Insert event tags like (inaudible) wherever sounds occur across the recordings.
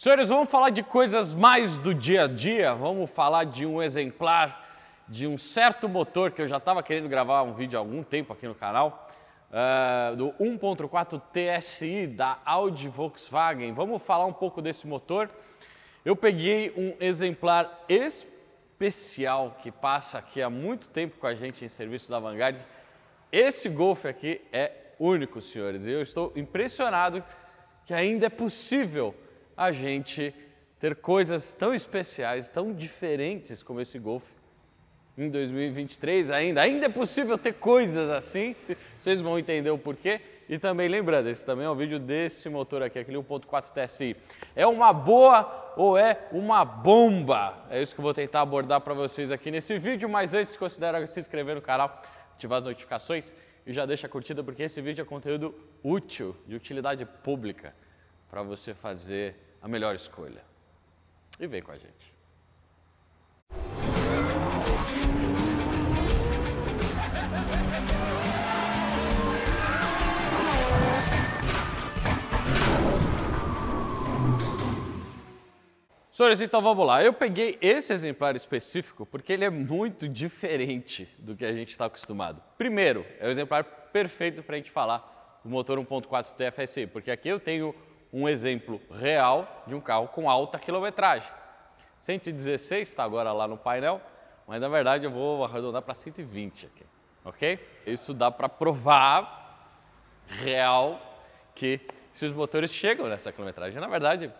Senhores, vamos falar de coisas mais do dia a dia, vamos falar de um exemplar, de um certo motor que eu já estava querendo gravar um vídeo há algum tempo aqui no canal, uh, do 1.4 TSI da Audi Volkswagen. Vamos falar um pouco desse motor. Eu peguei um exemplar especial que passa aqui há muito tempo com a gente em serviço da Vanguard. Esse Golf aqui é único, senhores, e eu estou impressionado que ainda é possível a gente ter coisas tão especiais, tão diferentes como esse Golf em 2023 ainda. Ainda é possível ter coisas assim, vocês vão entender o porquê. E também lembrando, esse também é um vídeo desse motor aqui, aquele 1.4 TSI. É uma boa ou é uma bomba? É isso que eu vou tentar abordar para vocês aqui nesse vídeo, mas antes considera se inscrever no canal, ativar as notificações e já deixa a curtida porque esse vídeo é conteúdo útil, de utilidade pública para você fazer a melhor escolha. E vem com a gente. Senhores, então vamos lá. Eu peguei esse exemplar específico porque ele é muito diferente do que a gente está acostumado. Primeiro, é o exemplar perfeito para a gente falar do motor 1.4 TFSI, porque aqui eu tenho um exemplo real de um carro com alta quilometragem. 116 está agora lá no painel, mas na verdade eu vou arredondar para 120 aqui, ok? Isso dá para provar real que se os motores chegam nessa quilometragem, na verdade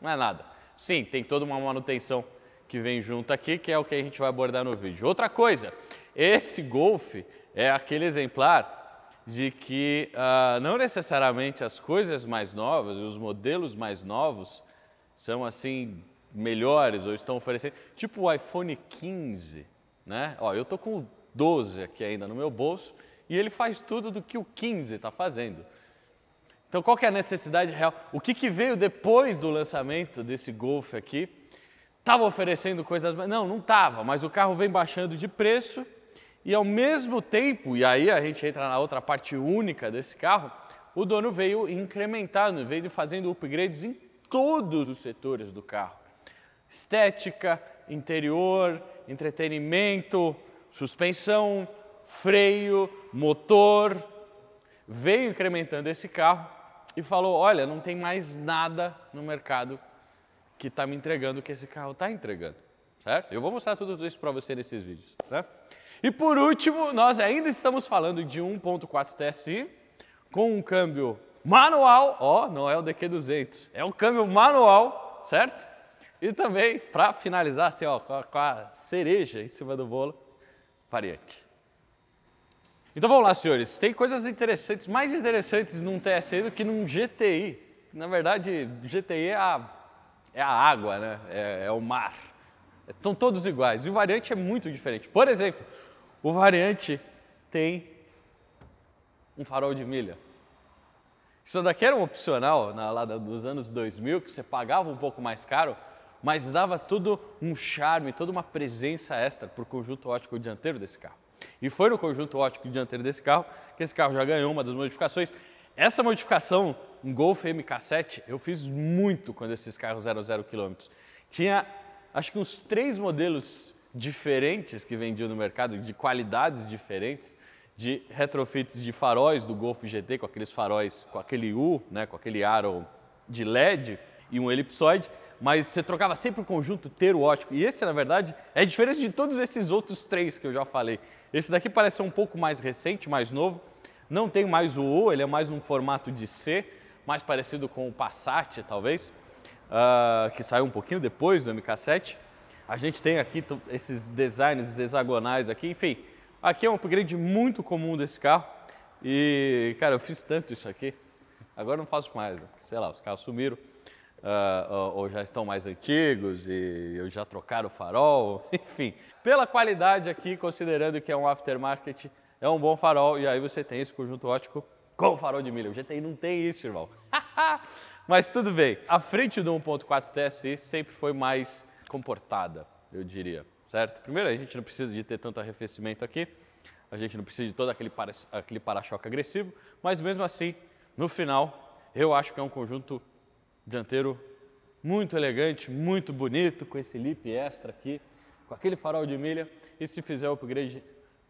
não é nada. Sim, tem toda uma manutenção que vem junto aqui, que é o que a gente vai abordar no vídeo. Outra coisa, esse Golf é aquele exemplar de que uh, não necessariamente as coisas mais novas e os modelos mais novos são assim melhores ou estão oferecendo, tipo o iPhone 15, né? Ó, eu tô com o 12 aqui ainda no meu bolso e ele faz tudo do que o 15 está fazendo. Então, qual que é a necessidade real? O que, que veio depois do lançamento desse Golf aqui? Estava oferecendo coisas... mais Não, não estava, mas o carro vem baixando de preço e ao mesmo tempo, e aí a gente entra na outra parte única desse carro, o dono veio incrementando, veio fazendo upgrades em todos os setores do carro: estética, interior, entretenimento, suspensão, freio, motor. Veio incrementando esse carro e falou: Olha, não tem mais nada no mercado que está me entregando o que esse carro está entregando, certo? Eu vou mostrar tudo isso para você nesses vídeos, né? E por último, nós ainda estamos falando de 1.4 TSI com um câmbio manual, ó, não é o DQ200, é um câmbio manual, certo? E também, para finalizar, assim, ó, com a, com a cereja em cima do bolo, variante. Então vamos lá, senhores. Tem coisas interessantes, mais interessantes num TSI do que num GTI. Na verdade, GTI é a, é a água, né? É, é o mar. São todos iguais. E o variante é muito diferente. Por exemplo, o variante tem um farol de milha. Isso daqui era um opcional na lá dos anos 2000 que você pagava um pouco mais caro, mas dava tudo um charme, toda uma presença extra para o conjunto ótico dianteiro desse carro. E foi no conjunto ótico dianteiro desse carro que esse carro já ganhou uma das modificações. Essa modificação, um Golf MK7, eu fiz muito quando esses carros eram zero quilômetros. Tinha acho que uns três modelos diferentes que vendiam no mercado, de qualidades diferentes, de retrofits de faróis do Golf GT, com aqueles faróis, com aquele U, né, com aquele aro de LED e um elipsoide, mas você trocava sempre o conjunto inteiro ótico. E esse, na verdade, é diferente de todos esses outros três que eu já falei. Esse daqui parece ser um pouco mais recente, mais novo. Não tem mais o U, ele é mais num formato de C, mais parecido com o Passat, talvez, uh, que saiu um pouquinho depois do MK7. A gente tem aqui esses designs hexagonais aqui, enfim. Aqui é um upgrade muito comum desse carro. E, cara, eu fiz tanto isso aqui. Agora não faço mais, né? sei lá, os carros sumiram. Uh, ou, já estão mais antigos e eu já trocaram o farol, (laughs) enfim. Pela qualidade aqui, considerando que é um aftermarket, é um bom farol e aí você tem esse conjunto ótico com o farol de milha. O GTI não tem isso, irmão. (laughs) Mas tudo bem. A frente do 1.4 TSI sempre foi mais comportada, eu diria, certo? Primeiro, a gente não precisa de ter tanto arrefecimento aqui, a gente não precisa de todo aquele para-choque aquele para agressivo, mas mesmo assim, no final, eu acho que é um conjunto dianteiro muito elegante, muito bonito, com esse lip extra aqui, com aquele farol de milha, e se fizer o upgrade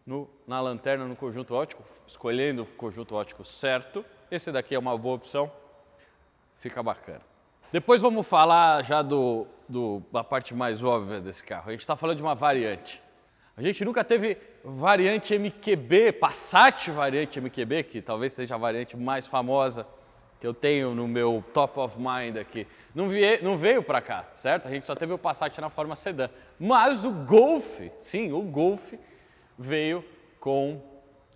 no, na lanterna, no conjunto ótico, escolhendo o conjunto ótico certo, esse daqui é uma boa opção, fica bacana. Depois vamos falar já do do, da parte mais óbvia desse carro. A gente está falando de uma variante. A gente nunca teve variante MQB, Passat variante MQB, que talvez seja a variante mais famosa que eu tenho no meu top of mind aqui. Não, vie, não veio para cá, certo? A gente só teve o Passat na forma sedã. Mas o Golf, sim, o Golf veio com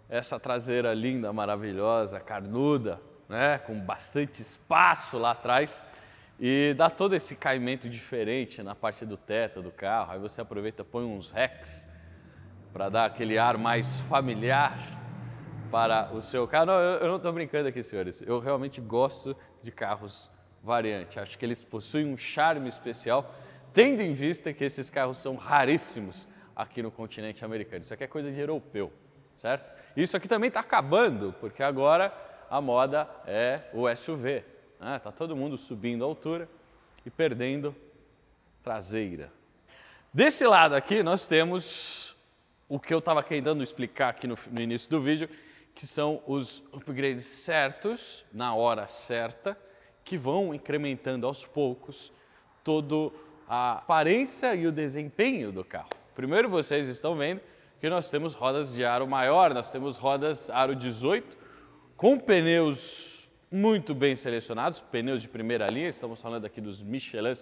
essa traseira linda, maravilhosa, carnuda, né? com bastante espaço lá atrás. E dá todo esse caimento diferente na parte do teto do carro. Aí você aproveita, põe uns racks para dar aquele ar mais familiar para o seu carro. Não, eu, não estou brincando aqui, senhores. Eu realmente gosto de carros variante. Acho que eles possuem um charme especial, tendo em vista que esses carros são raríssimos aqui no continente americano. Isso aqui é coisa de europeu, certo? Isso aqui também está acabando, porque agora a moda é o SUV, Está né? todo mundo subindo a altura e perdendo traseira. Desse lado aqui nós temos o que eu estava tentando explicar aqui no, no início do vídeo, que são os upgrades certos, na hora certa, que vão incrementando aos poucos toda a aparência e o desempenho do carro. Primeiro vocês estão vendo que nós temos rodas de aro maior, nós temos rodas aro 18 com pneus muito bem selecionados, pneus de primeira linha, estamos falando aqui dos Michelin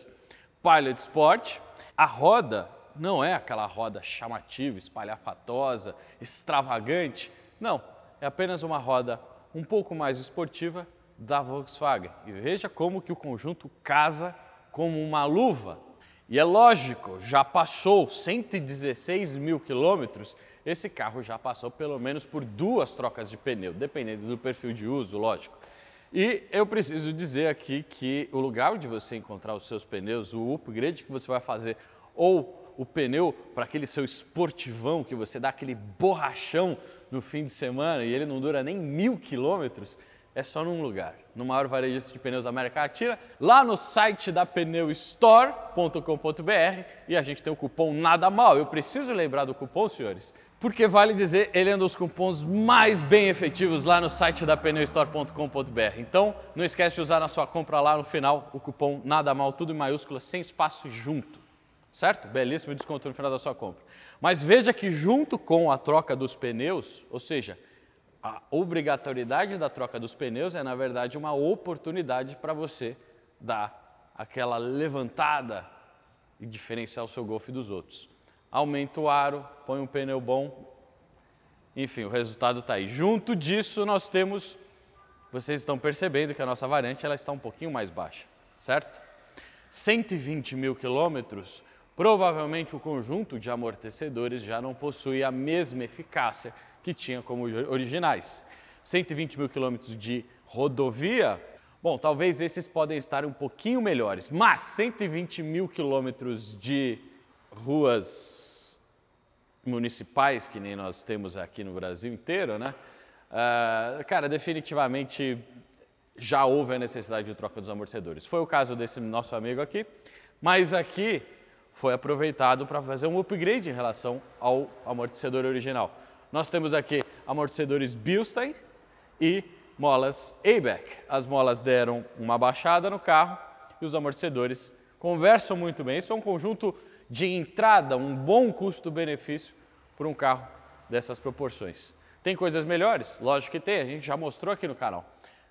Pilot Sport. A roda não é aquela roda chamativa, espalhafatosa, extravagante. Não, é apenas uma roda um pouco mais esportiva da Volkswagen. E veja como que o conjunto casa como uma luva. E é lógico, já passou 116 mil quilômetros, esse carro já passou pelo menos por duas trocas de pneu, dependendo do perfil de uso, lógico. E eu preciso dizer aqui que o lugar onde você encontrar os seus pneus, o upgrade que você vai fazer ou o pneu para aquele seu esportivão que você dá aquele borrachão no fim de semana e ele não dura nem mil quilômetros, é só num lugar, no maior varejista de pneus da América Latina, lá no site da pneustore.com.br e a gente tem o cupom Nada Mal. Eu preciso lembrar do cupom, senhores, porque vale dizer, ele é um dos cupons mais bem efetivos lá no site da pneustore.com.br. Então, não esquece de usar na sua compra lá no final o cupom Nada Mal, tudo em maiúscula, sem espaço junto. Certo? Belíssimo desconto no final da sua compra. Mas veja que junto com a troca dos pneus, ou seja, a obrigatoriedade da troca dos pneus é, na verdade, uma oportunidade para você dar aquela levantada e diferenciar o seu Golf dos outros. Aumenta o aro, põe um pneu bom. Enfim, o resultado está aí. Junto disso, nós temos... Vocês estão percebendo que a nossa variante ela está um pouquinho mais baixa, certo? 120 mil quilômetros, provavelmente o conjunto de amortecedores já não possui a mesma eficácia que tinha como originais. 120 mil quilômetros de rodovia, bom, talvez esses podem estar um pouquinho melhores, mas 120 mil quilômetros de ruas municipais, que nem nós temos aqui no Brasil inteiro, né? Uh, cara, definitivamente já houve a necessidade de troca dos amortecedores. Foi o caso desse nosso amigo aqui, mas aqui foi aproveitado para fazer um upgrade em relação ao amortecedor original. Nós temos aqui amortecedores Bilstein e molas Abac. As molas deram uma baixada no carro e os amortecedores conversam muito bem. Isso é um conjunto de entrada, um bom custo-benefício para um carro dessas proporções. Tem coisas melhores? Lógico que tem, a gente já mostrou aqui no canal.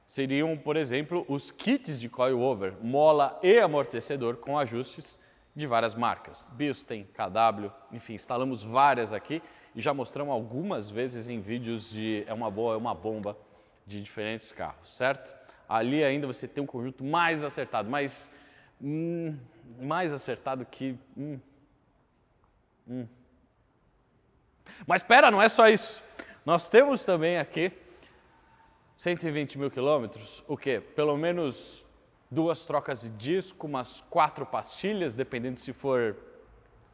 Seriam, por exemplo, os kits de coilover, mola e amortecedor com ajustes de várias marcas. Bilstein, KW, enfim, instalamos várias aqui e já mostramos algumas vezes em vídeos de é uma boa, é uma bomba de diferentes carros, certo? Ali ainda você tem um conjunto mais acertado, mais, hum, mais acertado que... Hum, hum. Mas espera, não é só isso. Nós temos também aqui 120 mil quilômetros, o que? Pelo menos duas trocas de disco, umas quatro pastilhas, dependendo se for,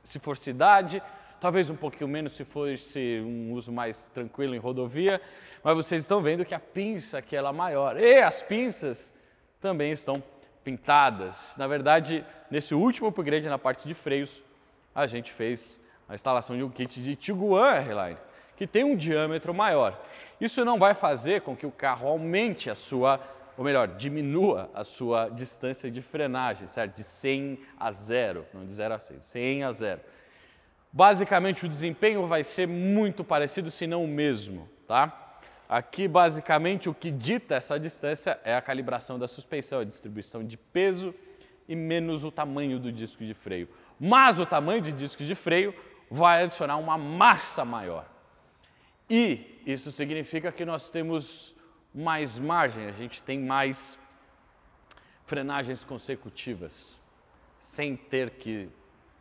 se for cidade, talvez um pouquinho menos se fosse um uso mais tranquilo em rodovia, mas vocês estão vendo que a pinça que ela é maior e as pinças também estão pintadas. Na verdade, nesse último upgrade na parte de freios, a gente fez a instalação de um kit de Tiguan Airline, que tem um diâmetro maior. Isso não vai fazer com que o carro aumente a sua ou melhor, diminua a sua distância de frenagem, certo? De 100 a 0, não de 0 a 100, 100 a 0. Basicamente o desempenho vai ser muito parecido, se não o mesmo, tá? Aqui basicamente o que dita essa distância é a calibração da suspensão, a distribuição de peso e menos o tamanho do disco de freio. Mas o tamanho de disco de freio vai adicionar uma massa maior. E isso significa que nós temos mais margem, a gente tem mais frenagens consecutivas, sem ter que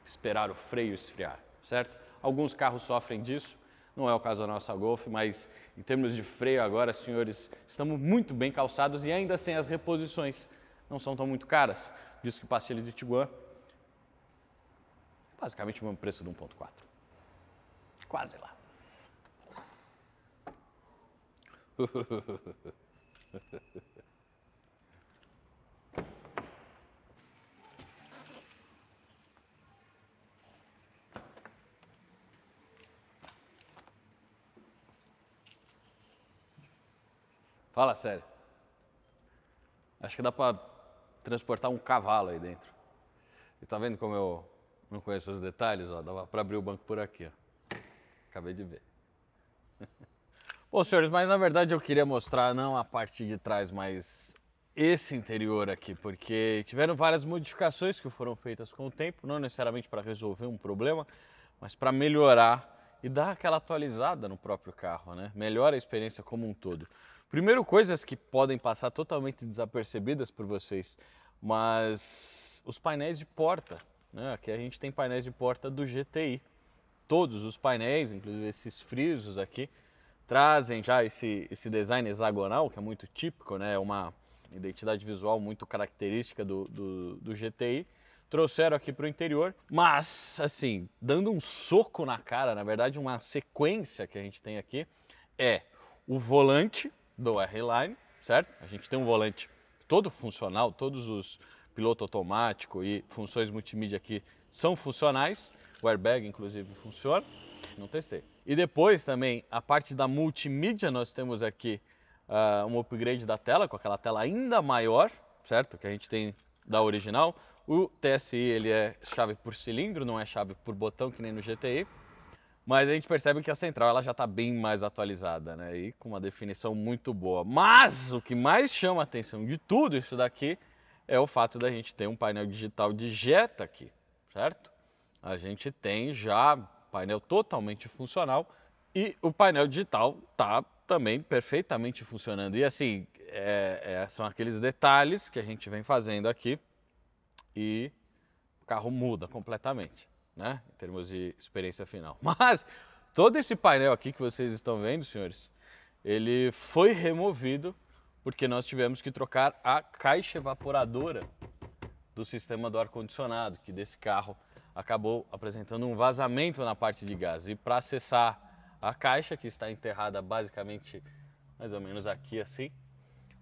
esperar o freio esfriar certo? Alguns carros sofrem disso, não é o caso da nossa Golf, mas em termos de freio agora, senhores, estamos muito bem calçados e ainda sem assim, as reposições não são tão muito caras. Diz que o pastilha de Tiguan é basicamente o mesmo preço do 1.4. Quase lá. (laughs) Fala sério. Acho que dá para transportar um cavalo aí dentro. E tá vendo como eu não conheço os detalhes? Ó, dava para abrir o banco por aqui. Ó. Acabei de ver. (laughs) Bom, senhores, mas na verdade eu queria mostrar não a parte de trás, mas esse interior aqui, porque tiveram várias modificações que foram feitas com o tempo, não necessariamente para resolver um problema, mas para melhorar e dar aquela atualizada no próprio carro, né? Melhora a experiência como um todo. Primeiro, coisas que podem passar totalmente desapercebidas por vocês, mas os painéis de porta. Né? Aqui a gente tem painéis de porta do GTI. Todos os painéis, inclusive esses frisos aqui, trazem já esse, esse design hexagonal, que é muito típico, né? É uma identidade visual muito característica do, do, do GTI. Trouxeram aqui para o interior, mas, assim, dando um soco na cara, na verdade, uma sequência que a gente tem aqui é o volante, do R-Line, certo? A gente tem um volante todo funcional, todos os piloto automático e funções multimídia aqui são funcionais. O airbag, inclusive, funciona. Não testei. E depois também, a parte da multimídia, nós temos aqui uh, um upgrade da tela, com aquela tela ainda maior, certo? Que a gente tem da original. O TSI, ele é chave por cilindro, não é chave por botão, que nem no GTI. Mas a gente percebe que a central ela já está bem mais atualizada, né? E com uma definição muito boa. Mas o que mais chama a atenção de tudo isso daqui é o fato da gente ter um painel digital de Jetta aqui, certo? A gente tem já painel totalmente funcional e o painel digital tá também perfeitamente funcionando. E assim, é, é, são aqueles detalhes que a gente vem fazendo aqui e o carro muda completamente né? Em termos de experiência final. (laughs) Mas todo esse painel aqui que vocês estão vendo, senhores, ele foi removido porque nós tivemos que trocar a caixa evaporadora do sistema do ar-condicionado, que desse carro acabou apresentando um vazamento na parte de gás. E para acessar a caixa, que está enterrada basicamente mais ou menos aqui assim,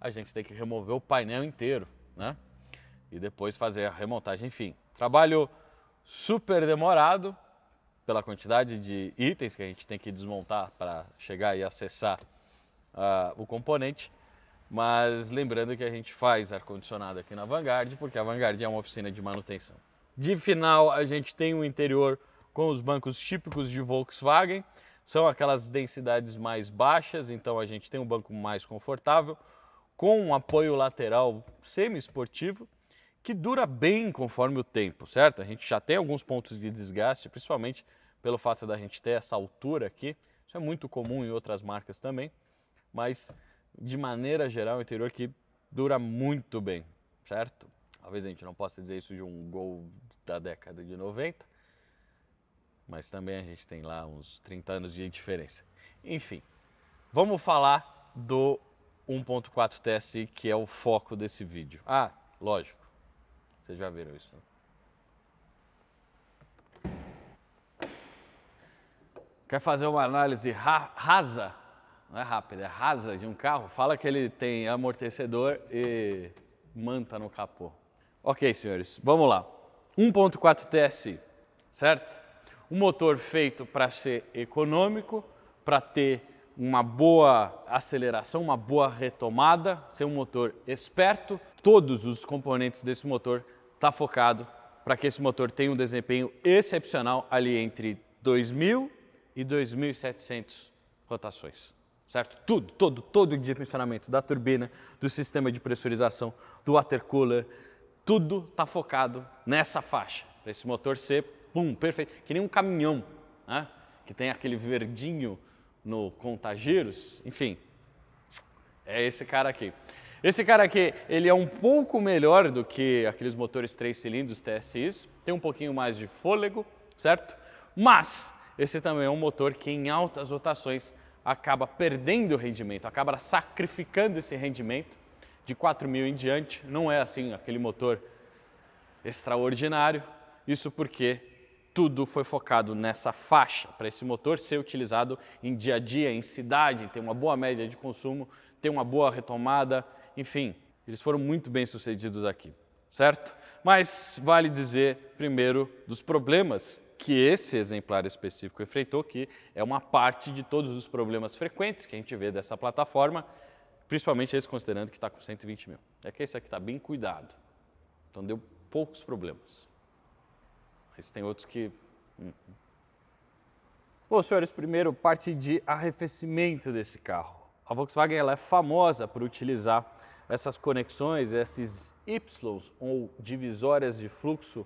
a gente tem que remover o painel inteiro, né? E depois fazer a remontagem, enfim. Trabalho super demorado pela quantidade de itens que a gente tem que desmontar para chegar e acessar uh, o componente. Mas lembrando que a gente faz ar-condicionado aqui na Vanguard, porque a Vanguard é uma oficina de manutenção. De final, a gente tem um interior com os bancos típicos de Volkswagen. São aquelas densidades mais baixas, então a gente tem um banco mais confortável, com um apoio lateral semi-esportivo, que dura bem conforme o tempo, certo? A gente já tem alguns pontos de desgaste, principalmente pelo fato da gente ter essa altura aqui. Isso é muito comum em outras marcas também, mas de maneira geral, o interior que dura muito bem, certo? Talvez a gente não possa dizer isso de um gol da década de 90, mas também a gente tem lá uns 30 anos de diferença. Enfim, vamos falar do 1.4 TSI, que é o foco desse vídeo. Ah, lógico, vocês já viram isso. Né? Quer fazer uma análise ra rasa? Não é rápida, é rasa de um carro? Fala que ele tem amortecedor e manta no capô. Ok, senhores, vamos lá. 1.4 TSI, certo? Um motor feito para ser econômico, para ter uma boa aceleração, uma boa retomada, ser um motor esperto. Todos os componentes desse motor está focado para que esse motor tenha um desempenho excepcional ali entre 2.000 e 2.700 rotações, certo? Tudo, todo, todo o dimensionamento da turbina, do sistema de pressurização, do water cooler, tudo está focado nessa faixa, para esse motor ser, pum, perfeito, que nem um caminhão, né? que tem aquele verdinho no contageiros, enfim, é esse cara aqui. Esse cara aqui, ele é um pouco melhor do que aqueles motores 3 cilindros TSIs, tem um pouquinho mais de fôlego, certo? Mas esse também é um motor que em altas rotações acaba perdendo o rendimento, acaba sacrificando esse rendimento de 4.000 em diante, não é assim aquele motor extraordinário, isso porque tudo foi focado nessa faixa, para esse motor ser utilizado em dia a dia, em cidade, ter uma boa média de consumo, ter uma boa retomada, enfim, eles foram muito bem sucedidos aqui, certo? Mas vale dizer primeiro dos problemas que esse exemplar específico enfrentou, que é uma parte de todos os problemas frequentes que a gente vê dessa plataforma, principalmente esse considerando que está com 120 mil. É que esse aqui está bem cuidado, então deu poucos problemas. Mas tem outros que. Hum, hum. Bom, senhores, primeiro parte de arrefecimento desse carro. A Volkswagen ela é famosa por utilizar essas conexões, esses y's ou divisórias de fluxo,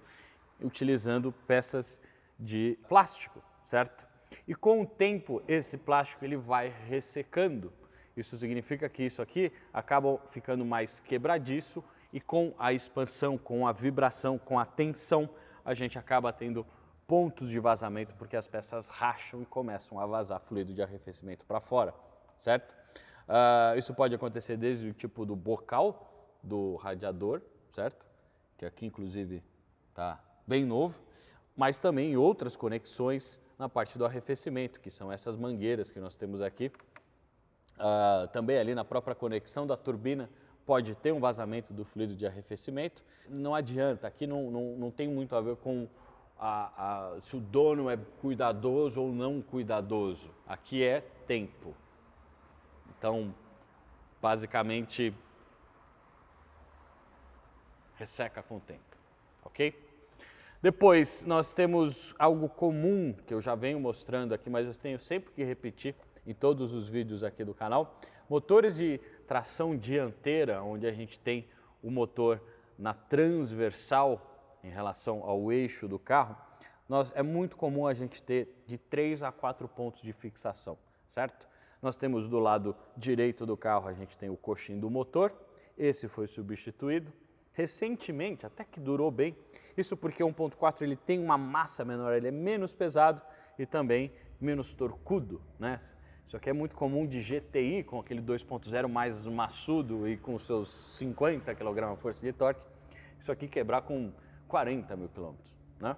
utilizando peças de plástico, certo? E com o tempo esse plástico ele vai ressecando. Isso significa que isso aqui acaba ficando mais quebradiço e com a expansão, com a vibração, com a tensão, a gente acaba tendo pontos de vazamento porque as peças racham e começam a vazar fluido de arrefecimento para fora, certo? Uh, isso pode acontecer desde o tipo do bocal do radiador, certo? Que aqui, inclusive, está bem novo, mas também outras conexões na parte do arrefecimento, que são essas mangueiras que nós temos aqui. Uh, também ali na própria conexão da turbina pode ter um vazamento do fluido de arrefecimento. Não adianta, aqui não, não, não tem muito a ver com a, a, se o dono é cuidadoso ou não cuidadoso. Aqui é tempo. Então, basicamente, resseca com o tempo, ok? Depois, nós temos algo comum que eu já venho mostrando aqui, mas eu tenho sempre que repetir em todos os vídeos aqui do canal. Motores de tração dianteira, onde a gente tem o motor na transversal em relação ao eixo do carro, nós, é muito comum a gente ter de 3 a 4 pontos de fixação, certo? Nós temos do lado direito do carro, a gente tem o coxim do motor, esse foi substituído recentemente, até que durou bem. Isso porque o 1.4 ele tem uma massa menor, ele é menos pesado e também menos torcudo, né? Isso aqui é muito comum de GTI com aquele 2.0 mais maçudo e com seus 50 kg força de torque. Isso aqui quebrar com 40 mil quilômetros, né?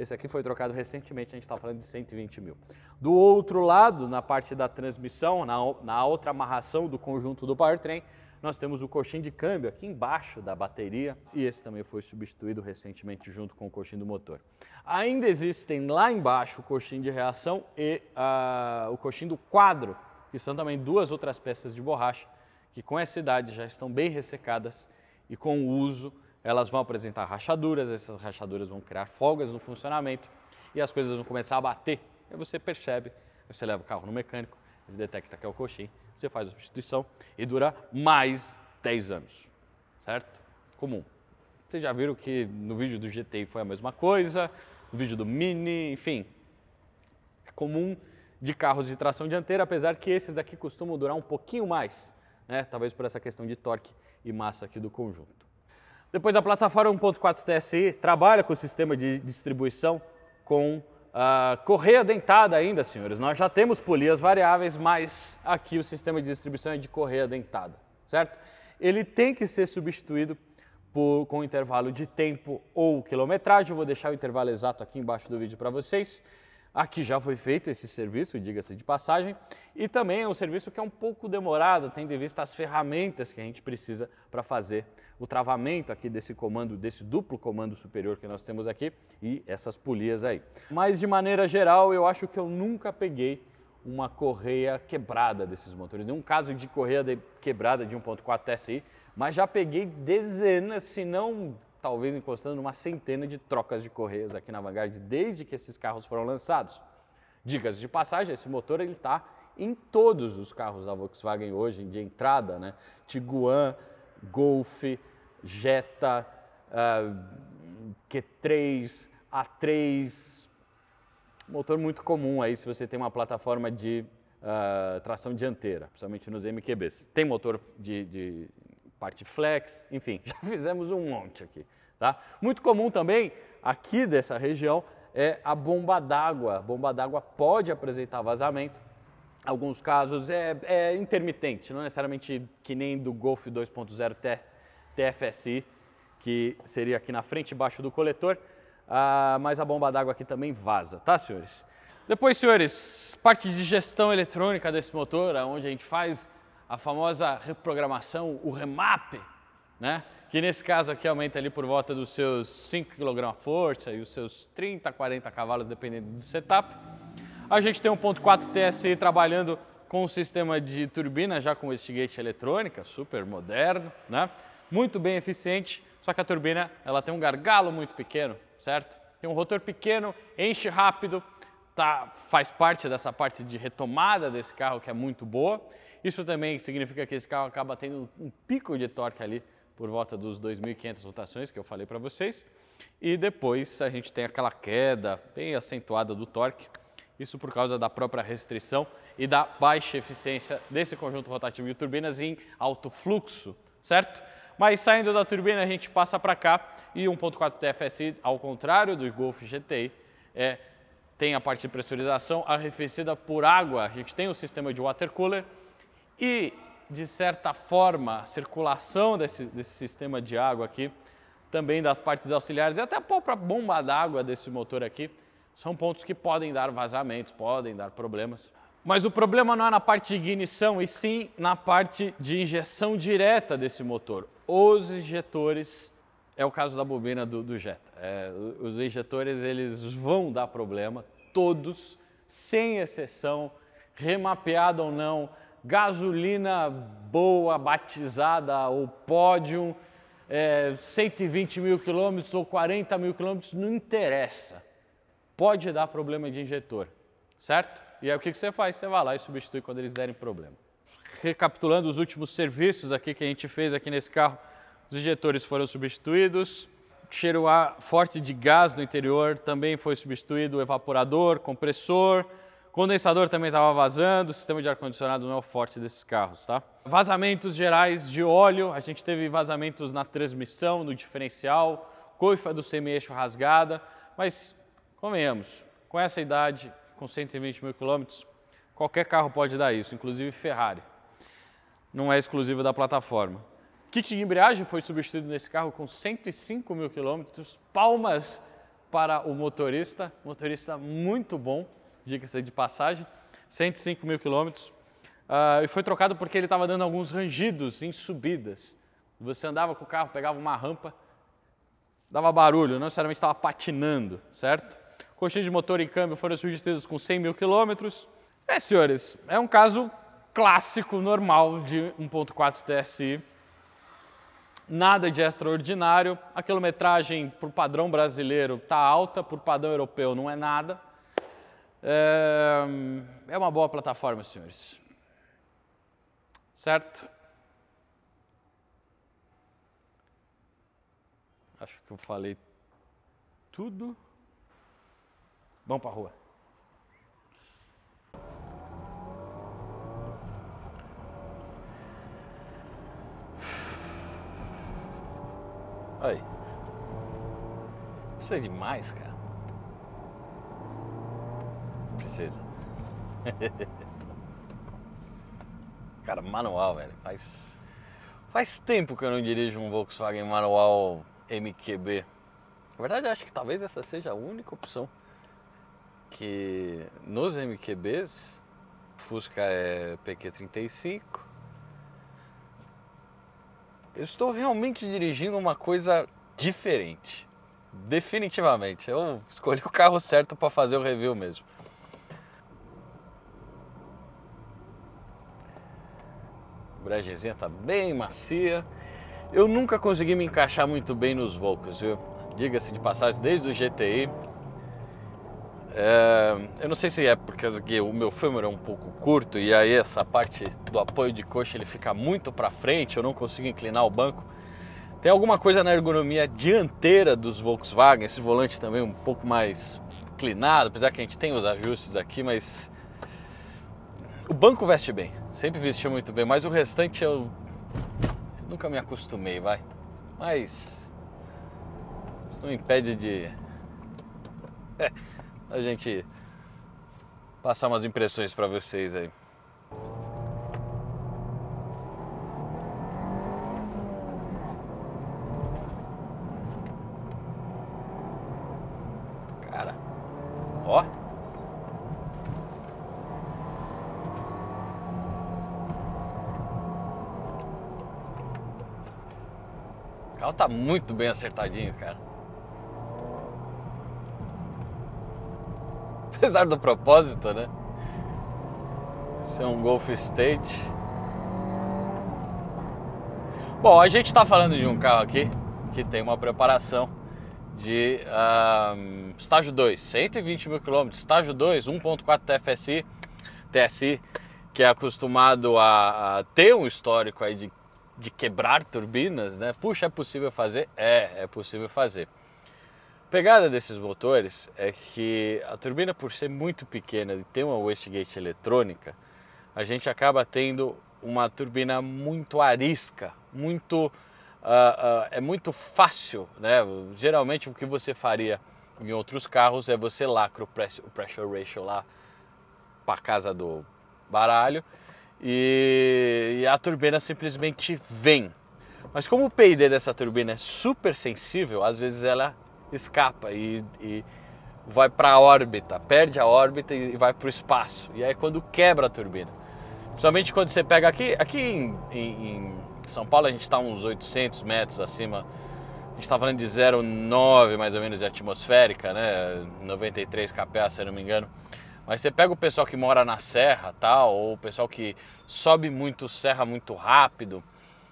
Esse aqui foi trocado recentemente, a gente está falando de 120 mil. Do outro lado, na parte da transmissão, na, na outra amarração do conjunto do powertrain, nós temos o coxim de câmbio aqui embaixo da bateria e esse também foi substituído recentemente junto com o coxim do motor. Ainda existem lá embaixo o coxim de reação e uh, o coxim do quadro, que são também duas outras peças de borracha que com essa idade já estão bem ressecadas e com o uso elas vão apresentar rachaduras, essas rachaduras vão criar folgas no funcionamento e as coisas vão começar a bater. Aí você percebe, você leva o carro no mecânico, ele detecta que é o coxim, você faz a substituição e dura mais 10 anos, certo? Comum. Vocês já viram que no vídeo do GTI foi a mesma coisa, no vídeo do Mini, enfim. É comum de carros de tração dianteira, apesar que esses daqui costumam durar um pouquinho mais, né? talvez por essa questão de torque e massa aqui do conjunto. Depois, a plataforma 1.4 TSI trabalha com o sistema de distribuição com a correia dentada ainda, senhores. Nós já temos polias variáveis, mas aqui o sistema de distribuição é de correia dentada, certo? Ele tem que ser substituído por, com intervalo de tempo ou quilometragem. Eu vou deixar o intervalo exato aqui embaixo do vídeo para vocês. Aqui já foi feito esse serviço, diga-se de passagem, e também é um serviço que é um pouco demorado, tendo em vista as ferramentas que a gente precisa para fazer o travamento aqui desse comando, desse duplo comando superior que nós temos aqui e essas polias aí. Mas de maneira geral, eu acho que eu nunca peguei uma correia quebrada desses motores, nenhum caso de correia de quebrada de 1.4 TSI, mas já peguei dezenas, se não talvez encostando uma centena de trocas de correias aqui na Vanguard desde que esses carros foram lançados. Dicas de passagem, esse motor ele está em todos os carros da Volkswagen hoje de entrada, né? Tiguan, Golf, Jetta, uh, Q3, A3, motor muito comum aí se você tem uma plataforma de uh, tração dianteira, principalmente nos MQBs. Tem motor de, de parte flex, enfim, (laughs) já fizemos um monte aqui. Tá? Muito comum também aqui dessa região é a bomba d'água. bomba d'água pode apresentar vazamento. Em alguns casos é, é, intermitente, não necessariamente que nem do Golf 2.0 TFSI, que seria aqui na frente, embaixo do coletor, ah, mas a bomba d'água aqui também vaza, tá, senhores? Depois, senhores, parte de gestão eletrônica desse motor, onde a gente faz a famosa reprogramação, o remap, né? que nesse caso aqui aumenta ali por volta dos seus 5 kg força e os seus 30, 40 cavalos, dependendo do setup. A gente tem 1.4 TSI trabalhando com um sistema de turbina, já com wastegate eletrônica, super moderno, né? muito bem eficiente, só que a turbina ela tem um gargalo muito pequeno, certo? Tem um rotor pequeno, enche rápido, tá, faz parte dessa parte de retomada desse carro que é muito boa. Isso também significa que esse carro acaba tendo um pico de torque ali por volta dos 2.500 rotações que eu falei para vocês. E depois a gente tem aquela queda bem acentuada do torque, isso por causa da própria restrição e da baixa eficiência desse conjunto rotativo de turbinas em alto fluxo, certo? Mas saindo da turbina a gente passa para cá e 1.4 TFSI, ao contrário do Golf GTI, é, tem a parte de pressurização arrefecida por água. A gente tem o um sistema de water cooler, e, de certa forma, a circulação desse, desse sistema de água aqui, também das partes auxiliares e até a própria bomba d'água desse motor aqui, são pontos que podem dar vazamentos, podem dar problemas. Mas o problema não é na parte de ignição, e sim na parte de injeção direta desse motor. Os injetores, é o caso da bobina do, do Jetta, é, os injetores eles vão dar problema, todos, sem exceção, remapeado ou não, gasolina boa, batizada, ou pódio, é, 120 mil quilômetros ou 40 mil quilômetros, não interessa. Pode dar problema de injetor, certo? E aí o que, que você faz? Você vai lá e substitui quando eles derem problema. Recapitulando os últimos serviços aqui que a gente fez aqui nesse carro, os injetores foram substituídos, cheiro forte de gás no interior também foi substituído, evaporador, compressor, Condensador também estava vazando, o sistema de ar-condicionado não é o forte desses carros, tá? Vazamentos gerais de óleo, a gente teve vazamentos na transmissão, no diferencial, coifa do semi-eixo rasgada, mas convenhamos, com essa idade, com 120 mil quilômetros, qualquer carro pode dar isso, inclusive Ferrari. Não é exclusivo da plataforma. Kit de embreagem foi substituído nesse carro com 105 mil quilômetros, palmas para o motorista, motorista muito bom dicas se de passagem, 105 mil quilômetros, uh, e foi trocado porque ele estava dando alguns rangidos em subidas. Você andava com o carro, pegava uma rampa, dava barulho, não necessariamente estava patinando, certo? Coxinha de motor e câmbio foram substituídos com 100 mil quilômetros. É, senhores, é um caso clássico, normal de 1.4 TSI. Nada de extraordinário. A quilometragem por padrão brasileiro está alta, por padrão europeu não é nada. É uma boa plataforma, senhores. Certo? Acho que eu falei tudo. Vamos para a rua. Aí. Isso é demais, cara precisa. (laughs) Cara, manual, velho. Faz, faz tempo que eu não dirijo um Volkswagen manual MQB. Na verdade, acho que talvez essa seja a única opção. Que nos MQBs, Fusca é PQ35. Eu estou realmente dirigindo uma coisa diferente. Definitivamente. Eu escolhi o carro certo para fazer o review mesmo. brejezinha tá bem macia. Eu nunca consegui me encaixar muito bem nos Volcas, viu? Diga-se de passagem, desde o GTI. É, eu não sei se é porque o meu fêmur é um pouco curto e aí essa parte do apoio de coxa ele fica muito para frente, eu não consigo inclinar o banco. Tem alguma coisa na ergonomia dianteira dos Volkswagen, esse volante também um pouco mais inclinado, apesar que a gente tem os ajustes aqui, mas o banco veste bem. Sempre vesti muito bem, mas o restante eu nunca me acostumei, vai. Mas isso não impede de (laughs) é, a gente passar umas impressões para vocês aí. tá muito bem acertadinho, cara. (laughs) Apesar do propósito, né? ser um Golf State. Bom, a gente está falando de um carro aqui que tem uma preparação de um, estágio 2, 120 mil quilômetros, estágio 2, 1.4 TFSI, TSI, que é acostumado a, a, ter um histórico aí de de quebrar turbinas, né? Puxa, é possível fazer? É, é possível fazer. pegada desses motores é que a turbina, por ser muito pequena e ter uma wastegate eletrônica, a gente acaba tendo uma turbina muito arisca, muito uh, uh, é muito fácil, né? Geralmente o que você faria em outros carros é você lacra o pressure ratio lá para casa do baralho e, e a turbina simplesmente vem. Mas como o PID dessa turbina é super sensível, às vezes ela escapa e, e vai para a órbita, perde a órbita e vai para o espaço. E aí é quando quebra a turbina. Principalmente quando você pega aqui, aqui em, em, em São Paulo a gente está uns 800 metros acima, a gente está falando de 0,9 mais ou menos de atmosférica, né? 93 kPa, se eu não me engano. Mas você pega o pessoal que mora na serra, tal, tá? ou o pessoal que sobe muito serra muito rápido,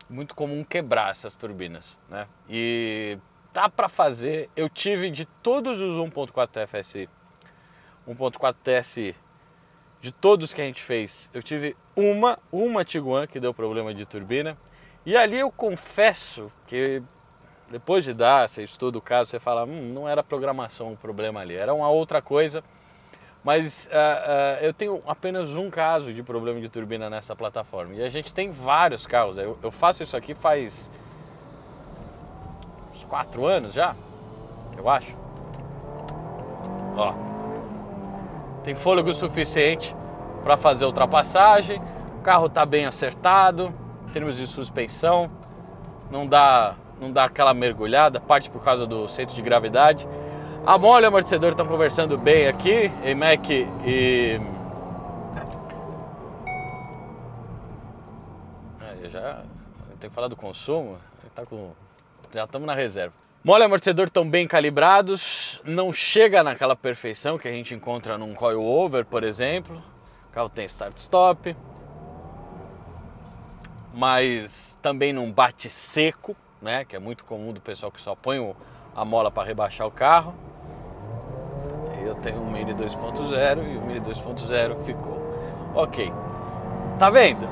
muito comum quebrar essas turbinas, né? E tá para fazer. Eu tive de todos os 1.4 TFS, 1.4 TS, de todos que a gente fez, eu tive uma, uma Tiguan que deu problema de turbina. E ali eu confesso que depois de dar, você estuda o caso, você fala, hum, não era programação o problema ali, era uma outra coisa. Mas uh, uh, eu tenho apenas um caso de problema de turbina nessa plataforma. E a gente tem vários carros. Eu, eu faço isso aqui faz uns quatro anos já, eu acho. Ó, tem fôlego suficiente para fazer ultrapassagem. O carro está bem acertado em termos de suspensão. Não dá, não dá aquela mergulhada, parte por causa do centro de gravidade. A mola e o amortecedor estão conversando bem aqui, EMAC e... Ah, eu já tenho que falar do consumo, tá com... já estamos na reserva. Mola e amortecedor estão bem calibrados, não chega naquela perfeição que a gente encontra num coil over por exemplo. O carro tem start-stop, mas também não bate seco, né? Que é muito comum do pessoal que só põe o a mola para rebaixar o carro. Eu tenho um Mini 2.0 e o Mini 2.0 ficou. Ok. Tá vendo?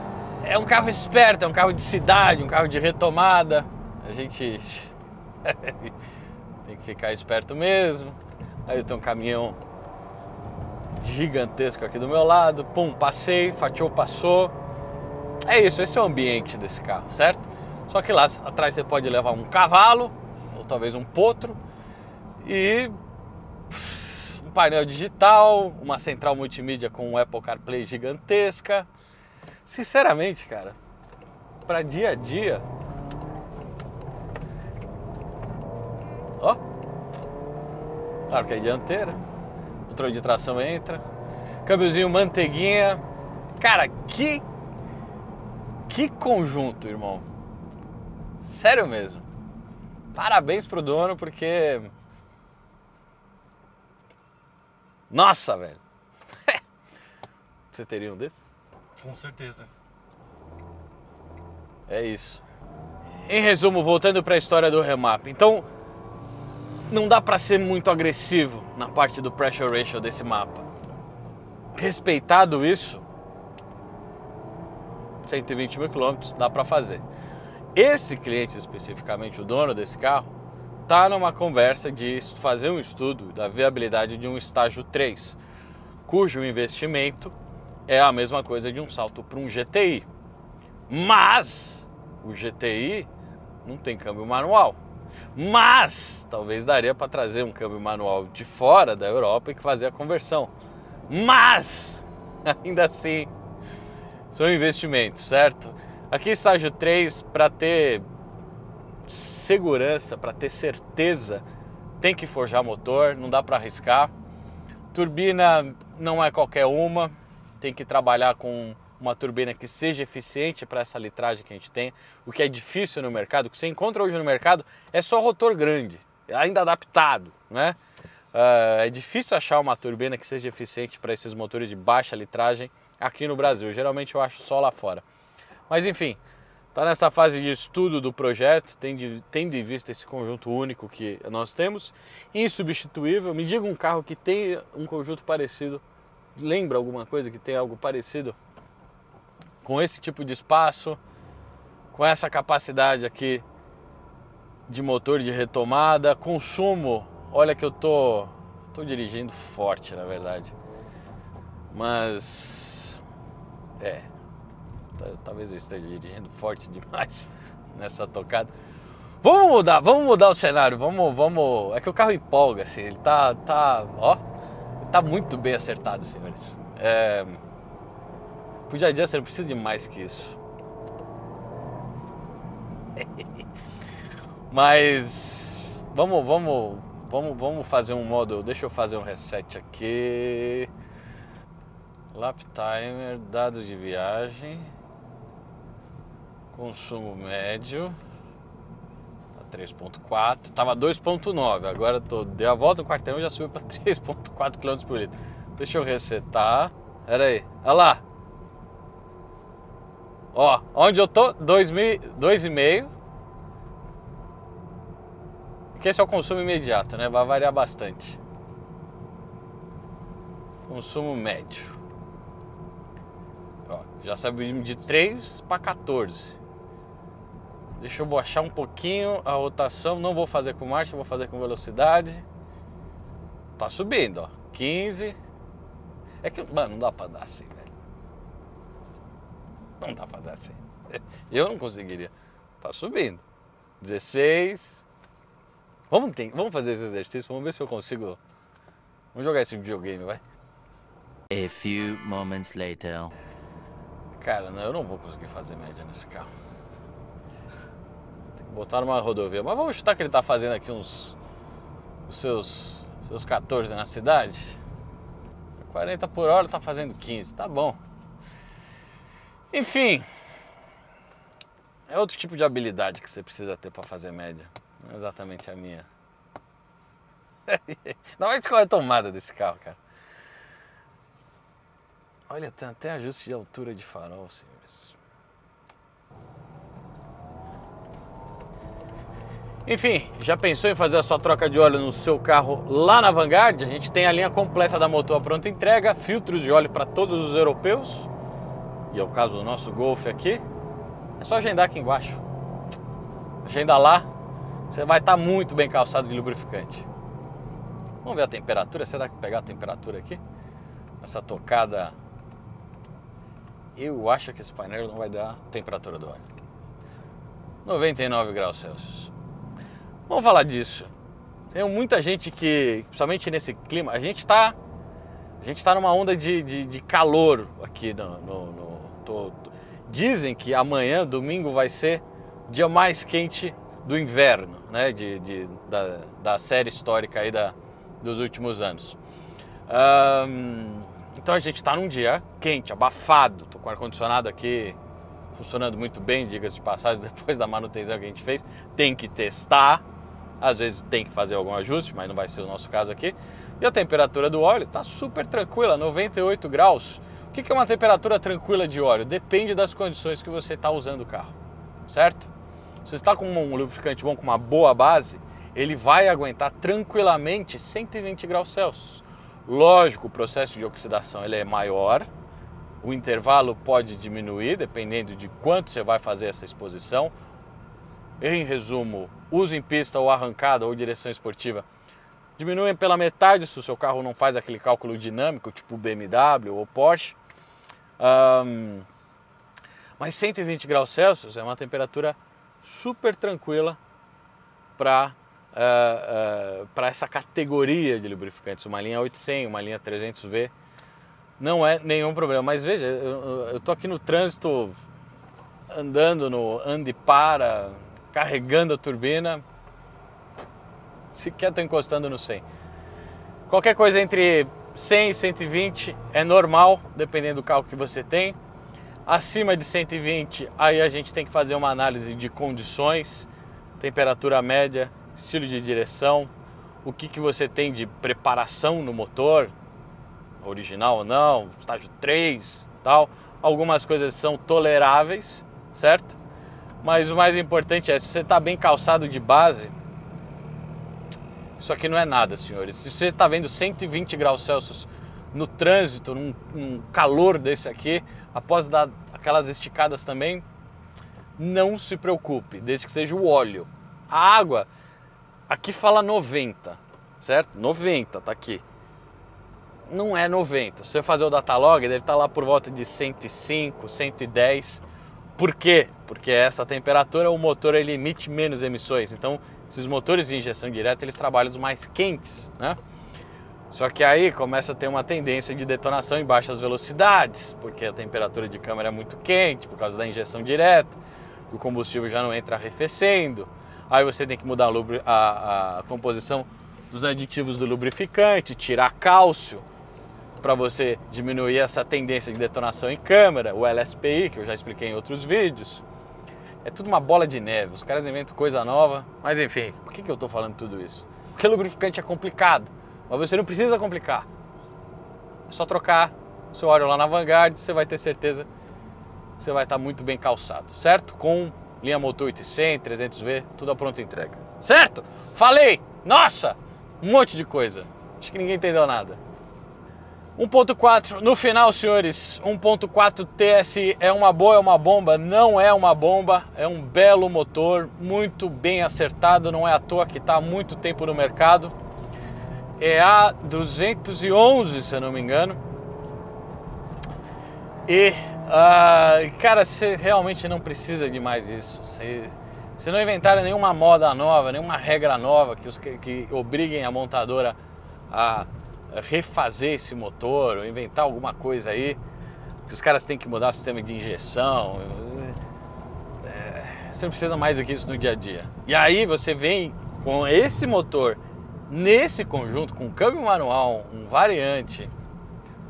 É um carro esperto, é um carro de cidade, um carro de retomada. A gente (laughs) tem que ficar esperto mesmo. Aí eu tenho um caminhão gigantesco aqui do meu lado. Pum, passei, fatiou, passou. É isso, esse é o ambiente desse carro, certo? Só que lá atrás você pode levar um cavalo, talvez um potro e um painel digital, uma central multimídia com um Apple CarPlay gigantesca. Sinceramente, cara, para dia a dia, ó, claro que é dianteira, controle de tração entra, câmbiozinho manteiguinha, cara, que que conjunto, irmão. Sério mesmo. Parabéns pro dono, porque. Nossa, velho! (laughs) Você teria um desse? Com certeza. É isso. Em resumo, voltando para a história do remap. Então, não dá para ser muito agressivo na parte do pressure ratio desse mapa. Respeitado isso, 120 mil quilômetros dá para fazer. Esse cliente especificamente, o dono desse carro, está numa conversa de fazer um estudo da viabilidade de um estágio 3, cujo investimento é a mesma coisa de um salto para um GTI. Mas o GTI não tem câmbio manual. Mas talvez daria para trazer um câmbio manual de fora da Europa e fazer a conversão. Mas (laughs) ainda assim são investimentos, certo? Aqui estágio 3, para ter segurança, para ter certeza, tem que forjar motor, não dá para arriscar. Turbina não é qualquer uma, tem que trabalhar com uma turbina que seja eficiente para essa litragem que a gente tem, o que é difícil no mercado, o que você encontra hoje no mercado é só rotor grande, ainda adaptado, né? Ah, é difícil achar uma turbina que seja eficiente para esses motores de baixa litragem aqui no Brasil. Geralmente eu acho só lá fora. Mas enfim, está nessa fase de estudo do projeto, tendo, tendo em vista esse conjunto único que nós temos, insubstituível. Me diga um carro que tem um conjunto parecido, lembra alguma coisa que tem algo parecido com esse tipo de espaço, com essa capacidade aqui de motor de retomada, consumo. Olha que eu tô tô dirigindo forte, na verdade. Mas é, Tá, talvez eu esteja dirigindo forte (laughs) demais nessa tocada. Vamos mudar, vamos mudar o cenário, vamos, vamos. É que o carro empolga, assim, ele tá, tá, ó, tá muito bem acertado, senhores. É... Pro dia a dia você não precisa de mais que isso. (laughs) Mas vamos, vamos, vamos, vamos fazer um modo. Deixa eu fazer um reset aqui. Lap timer, dados de viagem. Consumo médio tá 3.4, estava 2.9, agora tô deu a volta no quarteirão já subiu para 3.4 km por litro. Deixa eu resetar. Pera aí. Olha lá. Ó, onde eu tô, 2,5. Porque esse é o consumo imediato, né? Vai variar bastante. Consumo médio. Ó, já subiu de 3 para 14. Deixa eu baixar um pouquinho a rotação. Não vou fazer com marcha, vou fazer com velocidade. Tá subindo, ó. 15. É que, mano, não dá pra andar assim, velho. Não dá pra andar assim. (laughs) Eu não conseguiria. Tá subindo. 16. Vamos, ter, vamos fazer esse exercício, vamos ver se eu consigo. Vamos jogar esse videogame, vai. A few moments later. Cara, não, eu não vou conseguir fazer média nesse carro botar numa rodovia. Mas vamos chutar que ele está fazendo aqui uns. os seus. seus 14 na cidade. 40 por hora está fazendo 15, tá bom. Enfim. É outro tipo de habilidade que você precisa ter para fazer média. Não é exatamente a minha. (laughs) Não é qual é a tomada desse carro, cara. Olha, tem até ajuste de altura de farol, senhores. Enfim, já pensou em fazer a sua troca de óleo no seu carro lá na Vanguard? A gente tem a linha completa da motor pronta entrega, filtros de óleo para todos os europeus. E é o caso do nosso Golf aqui. É só agendar aqui embaixo. Agenda lá, você vai estar tá muito bem calçado de lubrificante. Vamos ver a temperatura, será que pegar a temperatura aqui? Essa tocada, eu acho que esse painel não vai dar a temperatura do óleo. 99 graus Celsius. Vamos falar disso. Tem muita gente que, principalmente nesse clima, a gente está a gente está numa onda de, de, de calor aqui. No, no, no tô, tô. Dizem que amanhã, domingo, vai ser o dia mais quente do inverno, né? De, de da, da, série histórica aí da, dos últimos anos. então a gente está num dia quente, abafado. Estou com o ar-condicionado aqui funcionando muito bem, diga-se de passagem, (laughs) depois da manutenção que a gente fez. Tem que testar, às vezes tem que fazer algum ajuste, mas não vai ser o nosso caso aqui. E a temperatura do óleo está super tranquila, 98 graus. O que é uma temperatura tranquila de óleo? Depende das condições que você está usando o carro, certo? Se você está com um lubrificante bom, com uma boa base, ele vai aguentar tranquilamente 120 graus Celsius. Lógico, o processo de oxidação ele é maior, o intervalo pode diminuir dependendo de quanto você vai fazer essa exposição em resumo, uso em pista ou arrancada ou direção esportiva, diminuem pela metade se o seu carro não faz aquele cálculo dinâmico, tipo BMW ou Porsche. Um, mas 120 graus Celsius é uma temperatura super tranquila para uh, eh, uh, eh, para essa categoria de lubrificantes. Uma linha 800, uma linha 300V, não é nenhum problema. Mas veja, eu, eu tô aqui no trânsito andando no ande para carregando a turbina, sequer estou encostando no 100. Qualquer coisa entre 100 e 120 é normal, dependendo do carro que você tem. Acima de 120, aí a gente tem que fazer uma análise de condições, temperatura média, estilo de direção, o que, que você tem de preparação no motor, original ou não, estágio 3, tal. Algumas coisas são toleráveis, certo? Mas o mais importante é, se você está bem calçado de base, isso aqui não é nada, senhores. Se você está vendo 120 graus Celsius no trânsito, num, num calor desse aqui, após dar aquelas esticadas também, não se preocupe, desde que seja o óleo. A água, aqui fala 90, certo? 90 tá aqui. Não é 90. Se você fazer o datalog, deve estar tá lá por volta de 105, 110. Por quê? Porque essa temperatura o motor ele emite menos emissões. Então, esses motores de injeção direta eles trabalham os mais quentes, né? Só que aí começa a ter uma tendência de detonação em baixas velocidades, porque a temperatura de câmara é muito quente por causa da injeção direta, o combustível já não entra arrefecendo. Aí você tem que mudar a, a, a composição dos aditivos do lubrificante, tirar cálcio, para você diminuir essa tendência de detonação em câmera, o LSPI, que eu já expliquei em outros vídeos. É tudo uma bola de neve, os caras inventam coisa nova, mas enfim, por que, que eu estou falando tudo isso? Porque lubrificante é complicado, mas você não precisa complicar. É só trocar seu óleo lá na Vanguard, você vai ter certeza que você vai estar muito bem calçado, certo? Com linha motor 800, 300V, tudo a pronta entrega, certo? Falei! Nossa! Um monte de coisa. Acho que ninguém entendeu nada. 1.4 no final, senhores. 1.4 TSI é uma boa, é uma bomba? Não é uma bomba, é um belo motor, muito bem acertado, não é à toa que está há muito tempo no mercado. É a 211, se eu não me engano. E, uh, cara, você realmente não precisa de mais isso. se não inventarem nenhuma moda nova, nenhuma regra nova que, os, que, que obriguem a montadora a refazer esse motor, ou inventar alguma coisa aí, que os caras têm que mudar o sistema de injeção. É, você não precisa mais do que isso no dia a dia. E aí você vem com esse motor nesse conjunto, com um câmbio manual, um variante,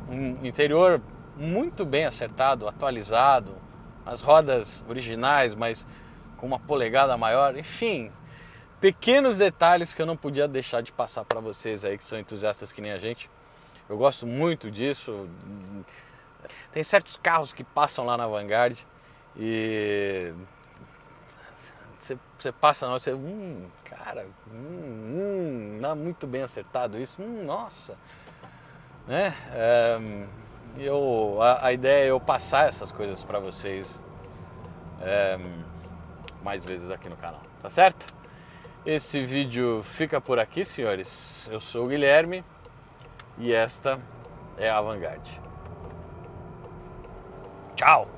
um interior muito bem acertado, atualizado, as rodas originais, mas com uma polegada maior, enfim, pequenos detalhes que eu não podia deixar de passar para vocês aí que são entusiastas que nem a gente. Eu gosto muito disso. Tem certos carros que passam lá na Vanguard e você, passa na você, hum, cara, hum, hum, dá muito bem acertado isso, hum, nossa, né? É, eu, a, a, ideia é eu passar essas coisas para vocês é, mais vezes aqui no canal, tá certo? Esse vídeo fica por aqui, senhores. Eu sou o Guilherme e esta é a Vanguard. Tchau!